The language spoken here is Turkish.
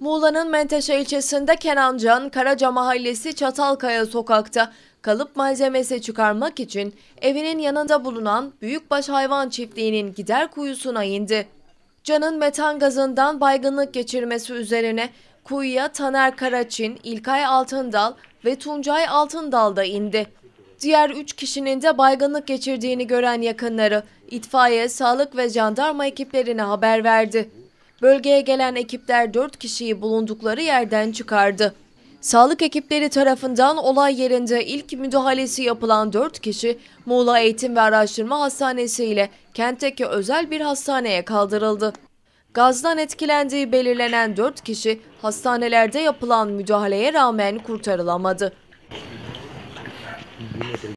Muğla'nın Menteşe ilçesinde Kenan Can, Karaca Mahallesi Çatalkaya sokakta kalıp malzemesi çıkarmak için evinin yanında bulunan Büyükbaş Hayvan Çiftliği'nin gider kuyusuna indi. Can'ın metan gazından baygınlık geçirmesi üzerine kuyuya Taner Karaçin, İlkay Altındal ve Tuncay Altındal da indi. Diğer üç kişinin de baygınlık geçirdiğini gören yakınları itfaiye, sağlık ve jandarma ekiplerine haber verdi. Bölgeye gelen ekipler 4 kişiyi bulundukları yerden çıkardı. Sağlık ekipleri tarafından olay yerinde ilk müdahalesi yapılan 4 kişi Muğla Eğitim ve Araştırma Hastanesi ile kentteki özel bir hastaneye kaldırıldı. Gazdan etkilendiği belirlenen 4 kişi hastanelerde yapılan müdahaleye rağmen kurtarılamadı.